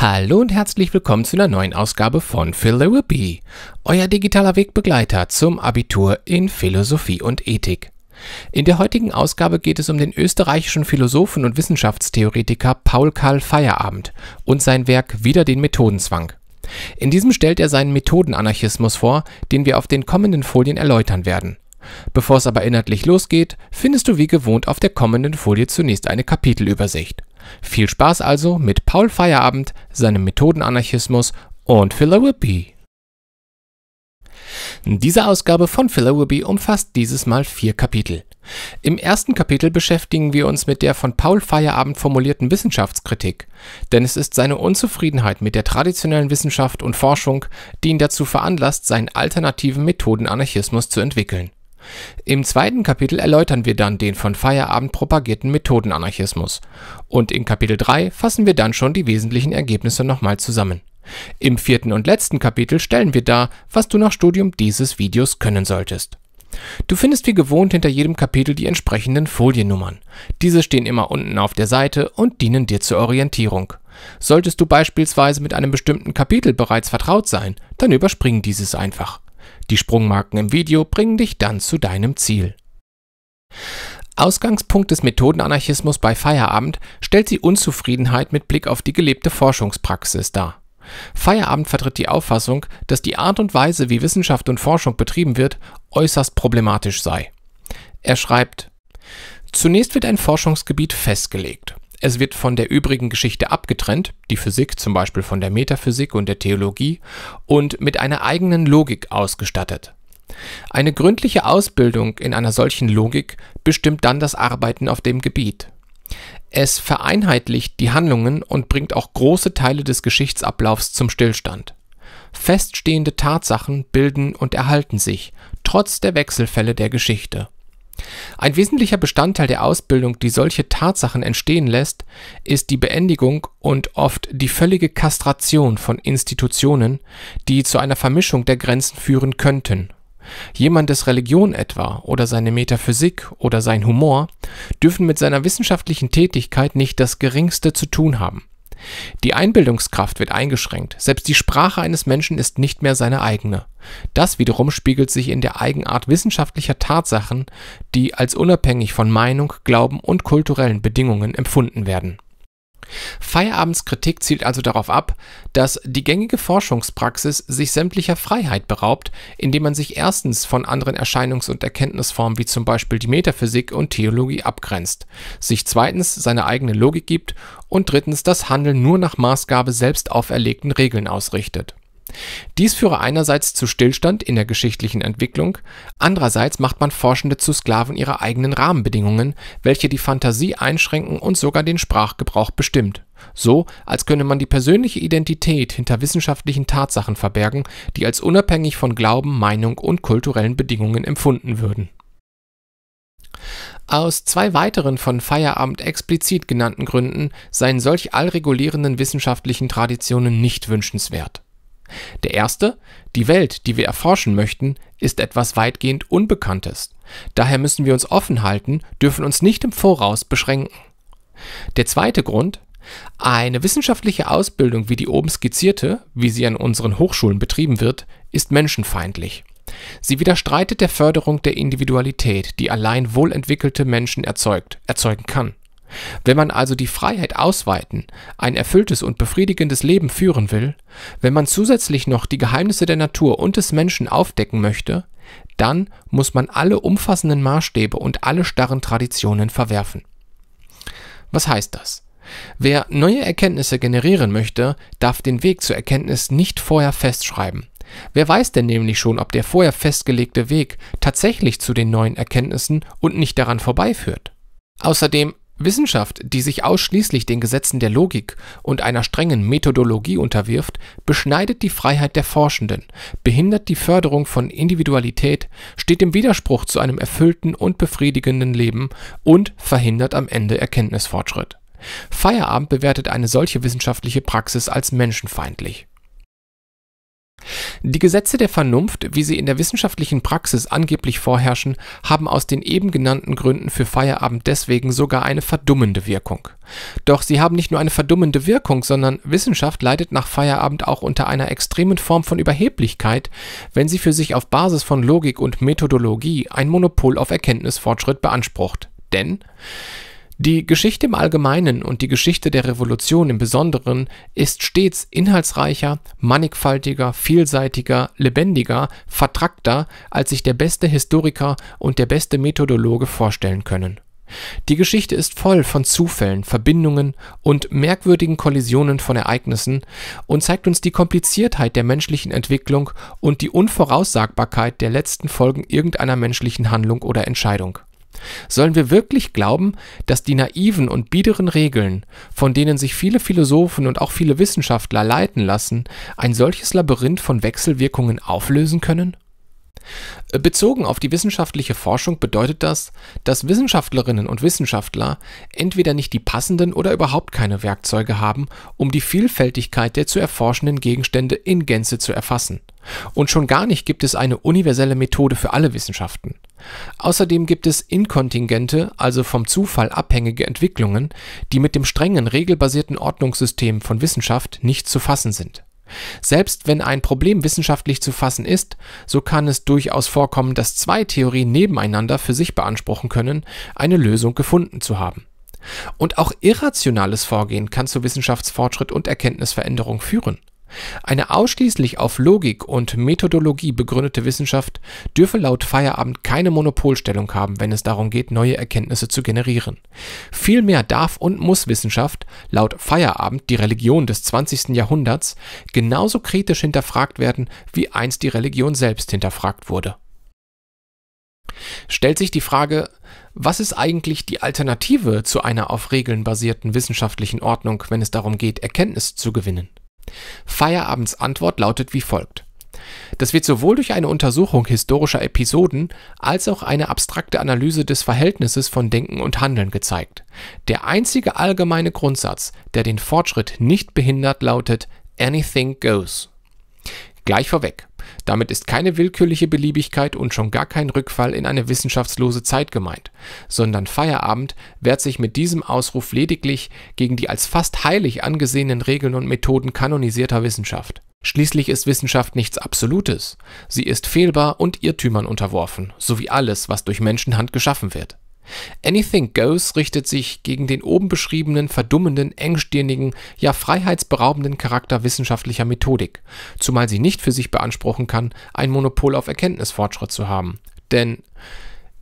Hallo und herzlich willkommen zu einer neuen Ausgabe von Phil euer digitaler Wegbegleiter zum Abitur in Philosophie und Ethik. In der heutigen Ausgabe geht es um den österreichischen Philosophen und Wissenschaftstheoretiker Paul Karl Feierabend und sein Werk Wieder den Methodenzwang. In diesem stellt er seinen Methodenanarchismus vor, den wir auf den kommenden Folien erläutern werden. Bevor es aber inhaltlich losgeht, findest du wie gewohnt auf der kommenden Folie zunächst eine Kapitelübersicht. Viel Spaß also mit Paul Feierabend, seinem Methodenanarchismus und Phila Whippy. Diese Ausgabe von Phila Whippy umfasst dieses Mal vier Kapitel. Im ersten Kapitel beschäftigen wir uns mit der von Paul Feierabend formulierten Wissenschaftskritik, denn es ist seine Unzufriedenheit mit der traditionellen Wissenschaft und Forschung, die ihn dazu veranlasst, seinen alternativen Methodenanarchismus zu entwickeln. Im zweiten Kapitel erläutern wir dann den von Feierabend propagierten Methodenanarchismus und in Kapitel 3 fassen wir dann schon die wesentlichen Ergebnisse nochmal zusammen. Im vierten und letzten Kapitel stellen wir dar, was du nach Studium dieses Videos können solltest. Du findest wie gewohnt hinter jedem Kapitel die entsprechenden Foliennummern. Diese stehen immer unten auf der Seite und dienen dir zur Orientierung. Solltest du beispielsweise mit einem bestimmten Kapitel bereits vertraut sein, dann überspring dieses einfach. Die Sprungmarken im Video bringen dich dann zu deinem Ziel. Ausgangspunkt des Methodenanarchismus bei Feierabend stellt die Unzufriedenheit mit Blick auf die gelebte Forschungspraxis dar. Feierabend vertritt die Auffassung, dass die Art und Weise, wie Wissenschaft und Forschung betrieben wird, äußerst problematisch sei. Er schreibt Zunächst wird ein Forschungsgebiet festgelegt. Es wird von der übrigen Geschichte abgetrennt, die Physik zum Beispiel von der Metaphysik und der Theologie, und mit einer eigenen Logik ausgestattet. Eine gründliche Ausbildung in einer solchen Logik bestimmt dann das Arbeiten auf dem Gebiet. Es vereinheitlicht die Handlungen und bringt auch große Teile des Geschichtsablaufs zum Stillstand. Feststehende Tatsachen bilden und erhalten sich, trotz der Wechselfälle der Geschichte. Ein wesentlicher Bestandteil der Ausbildung, die solche Tatsachen entstehen lässt, ist die Beendigung und oft die völlige Kastration von Institutionen, die zu einer Vermischung der Grenzen führen könnten. Jemandes Religion etwa oder seine Metaphysik oder sein Humor dürfen mit seiner wissenschaftlichen Tätigkeit nicht das Geringste zu tun haben die Einbildungskraft wird eingeschränkt, selbst die Sprache eines Menschen ist nicht mehr seine eigene. Das wiederum spiegelt sich in der Eigenart wissenschaftlicher Tatsachen, die als unabhängig von Meinung, Glauben und kulturellen Bedingungen empfunden werden Feierabends Kritik zielt also darauf ab, dass die gängige Forschungspraxis sich sämtlicher Freiheit beraubt, indem man sich erstens von anderen Erscheinungs- und Erkenntnisformen wie zum Beispiel die Metaphysik und Theologie abgrenzt, sich zweitens seine eigene Logik gibt und drittens das Handeln nur nach Maßgabe selbst auferlegten Regeln ausrichtet dies führe einerseits zu Stillstand in der geschichtlichen Entwicklung, andererseits macht man Forschende zu Sklaven ihrer eigenen Rahmenbedingungen, welche die Fantasie einschränken und sogar den Sprachgebrauch bestimmt, so als könne man die persönliche Identität hinter wissenschaftlichen Tatsachen verbergen, die als unabhängig von Glauben, Meinung und kulturellen Bedingungen empfunden würden. Aus zwei weiteren von Feierabend explizit genannten Gründen seien solch allregulierenden wissenschaftlichen Traditionen nicht wünschenswert der erste, die Welt, die wir erforschen möchten, ist etwas weitgehend Unbekanntes. Daher müssen wir uns offen halten, dürfen uns nicht im Voraus beschränken. Der zweite Grund, eine wissenschaftliche Ausbildung wie die oben skizzierte, wie sie an unseren Hochschulen betrieben wird, ist menschenfeindlich. Sie widerstreitet der Förderung der Individualität, die allein wohlentwickelte Menschen erzeugt, erzeugen kann. Wenn man also die Freiheit ausweiten, ein erfülltes und befriedigendes Leben führen will, wenn man zusätzlich noch die Geheimnisse der Natur und des Menschen aufdecken möchte, dann muss man alle umfassenden Maßstäbe und alle starren Traditionen verwerfen. Was heißt das? Wer neue Erkenntnisse generieren möchte, darf den Weg zur Erkenntnis nicht vorher festschreiben. Wer weiß denn nämlich schon, ob der vorher festgelegte Weg tatsächlich zu den neuen Erkenntnissen und nicht daran vorbeiführt? Außerdem Wissenschaft, die sich ausschließlich den Gesetzen der Logik und einer strengen Methodologie unterwirft, beschneidet die Freiheit der Forschenden, behindert die Förderung von Individualität, steht im Widerspruch zu einem erfüllten und befriedigenden Leben und verhindert am Ende Erkenntnisfortschritt. Feierabend bewertet eine solche wissenschaftliche Praxis als menschenfeindlich die Gesetze der Vernunft, wie sie in der wissenschaftlichen Praxis angeblich vorherrschen, haben aus den eben genannten Gründen für Feierabend deswegen sogar eine verdummende Wirkung. Doch sie haben nicht nur eine verdummende Wirkung, sondern Wissenschaft leidet nach Feierabend auch unter einer extremen Form von Überheblichkeit, wenn sie für sich auf Basis von Logik und Methodologie ein Monopol auf Erkenntnisfortschritt beansprucht. Denn die Geschichte im Allgemeinen und die Geschichte der Revolution im Besonderen ist stets inhaltsreicher, mannigfaltiger, vielseitiger, lebendiger, vertrackter, als sich der beste Historiker und der beste Methodologe vorstellen können. Die Geschichte ist voll von Zufällen, Verbindungen und merkwürdigen Kollisionen von Ereignissen und zeigt uns die Kompliziertheit der menschlichen Entwicklung und die Unvoraussagbarkeit der letzten Folgen irgendeiner menschlichen Handlung oder Entscheidung. Sollen wir wirklich glauben, dass die naiven und biederen Regeln, von denen sich viele Philosophen und auch viele Wissenschaftler leiten lassen, ein solches Labyrinth von Wechselwirkungen auflösen können Bezogen auf die wissenschaftliche Forschung bedeutet das, dass Wissenschaftlerinnen und Wissenschaftler entweder nicht die passenden oder überhaupt keine Werkzeuge haben, um die Vielfältigkeit der zu erforschenden Gegenstände in Gänze zu erfassen. Und schon gar nicht gibt es eine universelle Methode für alle Wissenschaften. Außerdem gibt es inkontingente, also vom Zufall abhängige Entwicklungen, die mit dem strengen regelbasierten Ordnungssystem von Wissenschaft nicht zu fassen sind selbst wenn ein Problem wissenschaftlich zu fassen ist, so kann es durchaus vorkommen, dass zwei Theorien nebeneinander für sich beanspruchen können, eine Lösung gefunden zu haben. Und auch irrationales Vorgehen kann zu Wissenschaftsfortschritt und Erkenntnisveränderung führen. Eine ausschließlich auf Logik und Methodologie begründete Wissenschaft dürfe laut Feierabend keine Monopolstellung haben, wenn es darum geht, neue Erkenntnisse zu generieren. Vielmehr darf und muss Wissenschaft, laut Feierabend die Religion des 20. Jahrhunderts, genauso kritisch hinterfragt werden, wie einst die Religion selbst hinterfragt wurde. Stellt sich die Frage, was ist eigentlich die Alternative zu einer auf Regeln basierten wissenschaftlichen Ordnung, wenn es darum geht, Erkenntnis zu gewinnen? Feierabends Antwort lautet wie folgt. Das wird sowohl durch eine Untersuchung historischer Episoden als auch eine abstrakte Analyse des Verhältnisses von Denken und Handeln gezeigt. Der einzige allgemeine Grundsatz, der den Fortschritt nicht behindert, lautet Anything goes. Gleich vorweg. Damit ist keine willkürliche Beliebigkeit und schon gar kein Rückfall in eine wissenschaftslose Zeit gemeint, sondern Feierabend wehrt sich mit diesem Ausruf lediglich gegen die als fast heilig angesehenen Regeln und Methoden kanonisierter Wissenschaft. Schließlich ist Wissenschaft nichts Absolutes, sie ist fehlbar und Irrtümern unterworfen, sowie alles, was durch Menschenhand geschaffen wird. Anything Goes richtet sich gegen den oben beschriebenen, verdummenden, engstirnigen, ja freiheitsberaubenden Charakter wissenschaftlicher Methodik, zumal sie nicht für sich beanspruchen kann, ein Monopol auf Erkenntnisfortschritt zu haben. Denn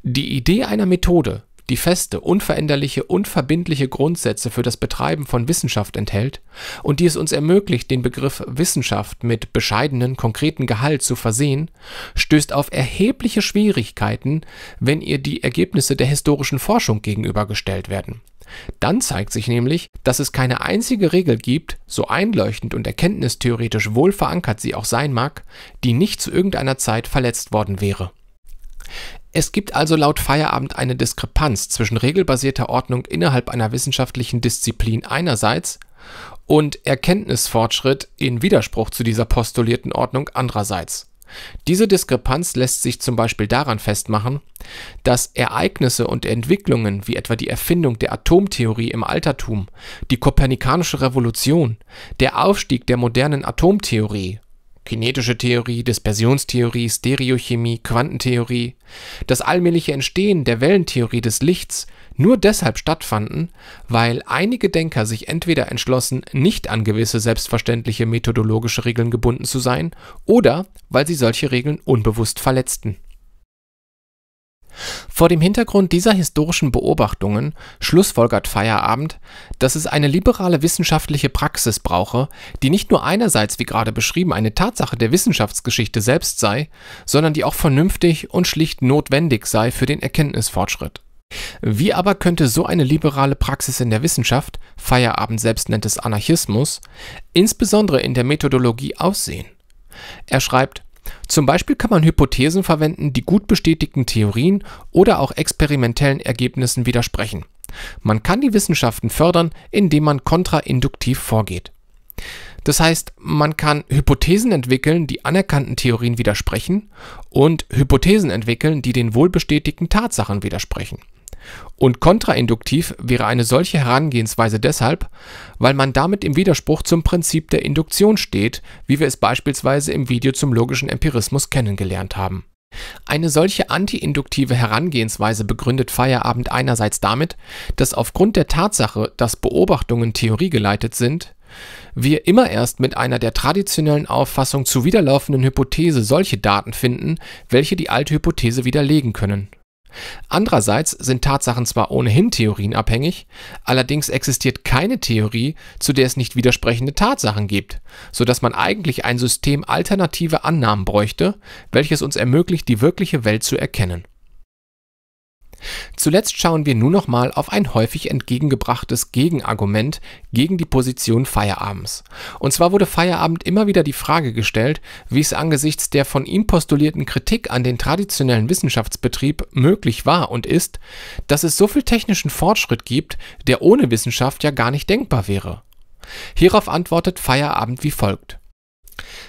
die Idee einer Methode, die feste, unveränderliche, unverbindliche Grundsätze für das Betreiben von Wissenschaft enthält und die es uns ermöglicht, den Begriff Wissenschaft mit bescheidenen, konkreten Gehalt zu versehen, stößt auf erhebliche Schwierigkeiten, wenn ihr die Ergebnisse der historischen Forschung gegenübergestellt werden. Dann zeigt sich nämlich, dass es keine einzige Regel gibt, so einleuchtend und erkenntnistheoretisch wohl verankert sie auch sein mag, die nicht zu irgendeiner Zeit verletzt worden wäre. Es gibt also laut Feierabend eine Diskrepanz zwischen regelbasierter Ordnung innerhalb einer wissenschaftlichen Disziplin einerseits und Erkenntnisfortschritt in Widerspruch zu dieser postulierten Ordnung andererseits. Diese Diskrepanz lässt sich zum Beispiel daran festmachen, dass Ereignisse und Entwicklungen wie etwa die Erfindung der Atomtheorie im Altertum, die kopernikanische Revolution, der Aufstieg der modernen Atomtheorie kinetische Theorie, Dispersionstheorie, Stereochemie, Quantentheorie, das allmähliche Entstehen der Wellentheorie des Lichts nur deshalb stattfanden, weil einige Denker sich entweder entschlossen, nicht an gewisse selbstverständliche methodologische Regeln gebunden zu sein, oder weil sie solche Regeln unbewusst verletzten vor dem Hintergrund dieser historischen Beobachtungen schlussfolgert Feierabend, dass es eine liberale wissenschaftliche Praxis brauche, die nicht nur einerseits wie gerade beschrieben eine Tatsache der Wissenschaftsgeschichte selbst sei, sondern die auch vernünftig und schlicht notwendig sei für den Erkenntnisfortschritt. Wie aber könnte so eine liberale Praxis in der Wissenschaft, Feierabend selbst nennt es Anarchismus, insbesondere in der Methodologie aussehen? Er schreibt, zum Beispiel kann man Hypothesen verwenden, die gut bestätigten Theorien oder auch experimentellen Ergebnissen widersprechen. Man kann die Wissenschaften fördern, indem man kontrainduktiv vorgeht. Das heißt, man kann Hypothesen entwickeln, die anerkannten Theorien widersprechen und Hypothesen entwickeln, die den wohlbestätigten Tatsachen widersprechen. Und kontrainduktiv wäre eine solche Herangehensweise deshalb, weil man damit im Widerspruch zum Prinzip der Induktion steht, wie wir es beispielsweise im Video zum logischen Empirismus kennengelernt haben. Eine solche antiinduktive Herangehensweise begründet Feierabend einerseits damit, dass aufgrund der Tatsache, dass Beobachtungen theoriegeleitet sind, wir immer erst mit einer der traditionellen Auffassung zuwiderlaufenden Hypothese solche Daten finden, welche die alte Hypothese widerlegen können. Andererseits sind Tatsachen zwar ohnehin theorienabhängig, allerdings existiert keine Theorie, zu der es nicht widersprechende Tatsachen gibt, so dass man eigentlich ein System alternativer Annahmen bräuchte, welches uns ermöglicht, die wirkliche Welt zu erkennen Zuletzt schauen wir nun nochmal auf ein häufig entgegengebrachtes Gegenargument gegen die Position Feierabends. Und zwar wurde Feierabend immer wieder die Frage gestellt, wie es angesichts der von ihm postulierten Kritik an den traditionellen Wissenschaftsbetrieb möglich war und ist, dass es so viel technischen Fortschritt gibt, der ohne Wissenschaft ja gar nicht denkbar wäre. Hierauf antwortet Feierabend wie folgt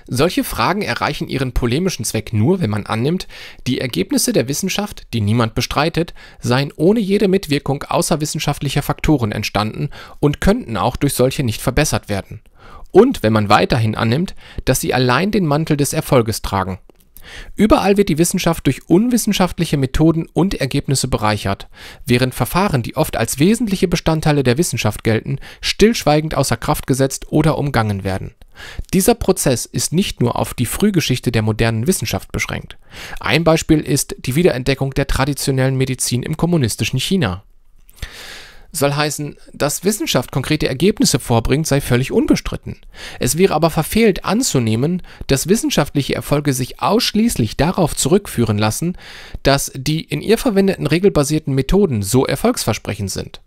solche Fragen erreichen ihren polemischen Zweck nur, wenn man annimmt, die Ergebnisse der Wissenschaft, die niemand bestreitet, seien ohne jede Mitwirkung außerwissenschaftlicher Faktoren entstanden und könnten auch durch solche nicht verbessert werden. Und wenn man weiterhin annimmt, dass sie allein den Mantel des Erfolges tragen. Überall wird die Wissenschaft durch unwissenschaftliche Methoden und Ergebnisse bereichert, während Verfahren, die oft als wesentliche Bestandteile der Wissenschaft gelten, stillschweigend außer Kraft gesetzt oder umgangen werden dieser Prozess ist nicht nur auf die Frühgeschichte der modernen Wissenschaft beschränkt. Ein Beispiel ist die Wiederentdeckung der traditionellen Medizin im kommunistischen China. Soll heißen, dass Wissenschaft konkrete Ergebnisse vorbringt, sei völlig unbestritten. Es wäre aber verfehlt anzunehmen, dass wissenschaftliche Erfolge sich ausschließlich darauf zurückführen lassen, dass die in ihr verwendeten regelbasierten Methoden so erfolgsversprechend sind.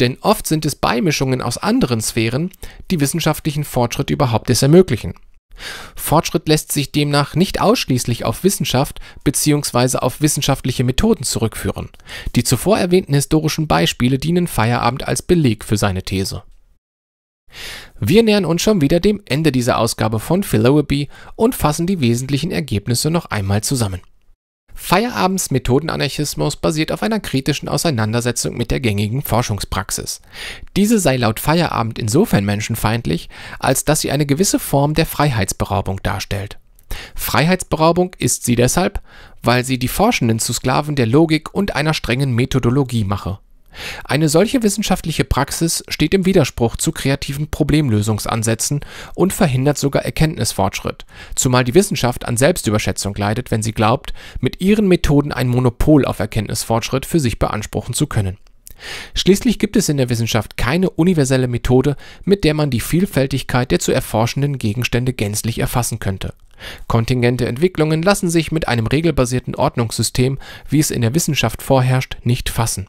Denn oft sind es Beimischungen aus anderen Sphären, die wissenschaftlichen Fortschritt überhaupt erst ermöglichen. Fortschritt lässt sich demnach nicht ausschließlich auf Wissenschaft bzw. auf wissenschaftliche Methoden zurückführen. Die zuvor erwähnten historischen Beispiele dienen Feierabend als Beleg für seine These. Wir nähern uns schon wieder dem Ende dieser Ausgabe von Philoweby und fassen die wesentlichen Ergebnisse noch einmal zusammen. Feierabends Methodenanarchismus basiert auf einer kritischen Auseinandersetzung mit der gängigen Forschungspraxis. Diese sei laut Feierabend insofern menschenfeindlich, als dass sie eine gewisse Form der Freiheitsberaubung darstellt. Freiheitsberaubung ist sie deshalb, weil sie die Forschenden zu Sklaven der Logik und einer strengen Methodologie mache. Eine solche wissenschaftliche Praxis steht im Widerspruch zu kreativen Problemlösungsansätzen und verhindert sogar Erkenntnisfortschritt, zumal die Wissenschaft an Selbstüberschätzung leidet, wenn sie glaubt, mit ihren Methoden ein Monopol auf Erkenntnisfortschritt für sich beanspruchen zu können. Schließlich gibt es in der Wissenschaft keine universelle Methode, mit der man die Vielfältigkeit der zu erforschenden Gegenstände gänzlich erfassen könnte. Kontingente Entwicklungen lassen sich mit einem regelbasierten Ordnungssystem, wie es in der Wissenschaft vorherrscht, nicht fassen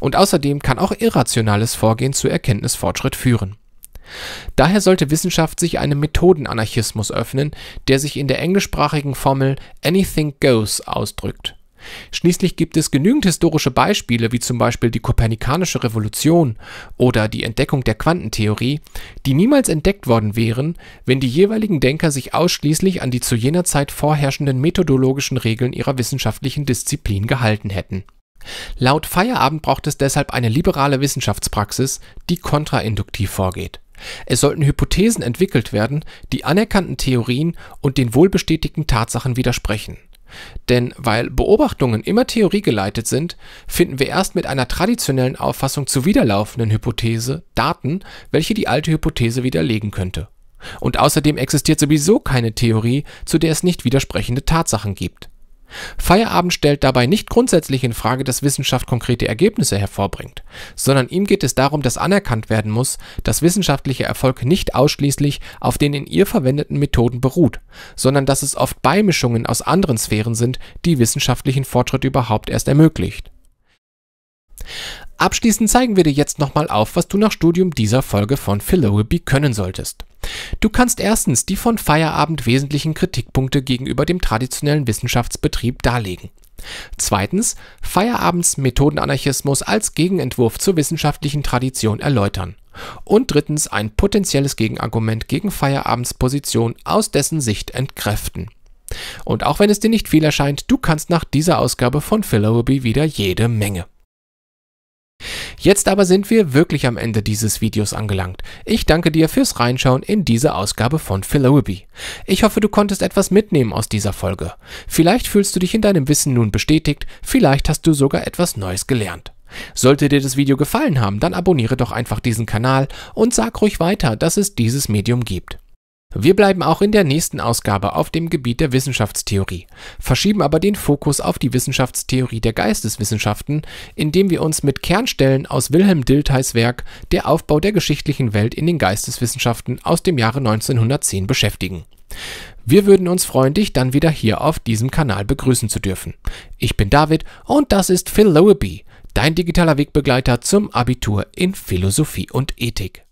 und außerdem kann auch irrationales Vorgehen zu Erkenntnisfortschritt führen. Daher sollte Wissenschaft sich einem Methodenanarchismus öffnen, der sich in der englischsprachigen Formel Anything Goes ausdrückt. Schließlich gibt es genügend historische Beispiele, wie zum Beispiel die kopernikanische Revolution oder die Entdeckung der Quantentheorie, die niemals entdeckt worden wären, wenn die jeweiligen Denker sich ausschließlich an die zu jener Zeit vorherrschenden methodologischen Regeln ihrer wissenschaftlichen Disziplin gehalten hätten Laut Feierabend braucht es deshalb eine liberale Wissenschaftspraxis, die kontrainduktiv vorgeht. Es sollten Hypothesen entwickelt werden, die anerkannten Theorien und den wohlbestätigten Tatsachen widersprechen. Denn weil Beobachtungen immer theoriegeleitet sind, finden wir erst mit einer traditionellen Auffassung zu widerlaufenden Hypothese Daten, welche die alte Hypothese widerlegen könnte. Und außerdem existiert sowieso keine Theorie, zu der es nicht widersprechende Tatsachen gibt. Feierabend stellt dabei nicht grundsätzlich in Frage, dass Wissenschaft konkrete Ergebnisse hervorbringt, sondern ihm geht es darum, dass anerkannt werden muss, dass wissenschaftlicher Erfolg nicht ausschließlich auf den in ihr verwendeten Methoden beruht, sondern dass es oft Beimischungen aus anderen Sphären sind, die wissenschaftlichen Fortschritt überhaupt erst ermöglicht Abschließend zeigen wir dir jetzt nochmal auf, was du nach Studium dieser Folge von Philology können solltest. Du kannst erstens die von Feierabend wesentlichen Kritikpunkte gegenüber dem traditionellen Wissenschaftsbetrieb darlegen. Zweitens Feierabends Methodenanarchismus als Gegenentwurf zur wissenschaftlichen Tradition erläutern. Und drittens ein potenzielles Gegenargument gegen Feierabends Position aus dessen Sicht entkräften. Und auch wenn es dir nicht viel erscheint, du kannst nach dieser Ausgabe von Philology wieder jede Menge. Jetzt aber sind wir wirklich am Ende dieses Videos angelangt. Ich danke dir fürs Reinschauen in diese Ausgabe von Philology. Ich hoffe, du konntest etwas mitnehmen aus dieser Folge. Vielleicht fühlst du dich in deinem Wissen nun bestätigt, vielleicht hast du sogar etwas Neues gelernt. Sollte dir das Video gefallen haben, dann abonniere doch einfach diesen Kanal und sag ruhig weiter, dass es dieses Medium gibt. Wir bleiben auch in der nächsten Ausgabe auf dem Gebiet der Wissenschaftstheorie, verschieben aber den Fokus auf die Wissenschaftstheorie der Geisteswissenschaften, indem wir uns mit Kernstellen aus Wilhelm Diltheys Werk Der Aufbau der geschichtlichen Welt in den Geisteswissenschaften aus dem Jahre 1910 beschäftigen. Wir würden uns freuen, dich dann wieder hier auf diesem Kanal begrüßen zu dürfen. Ich bin David und das ist Phil Lowerby, dein digitaler Wegbegleiter zum Abitur in Philosophie und Ethik.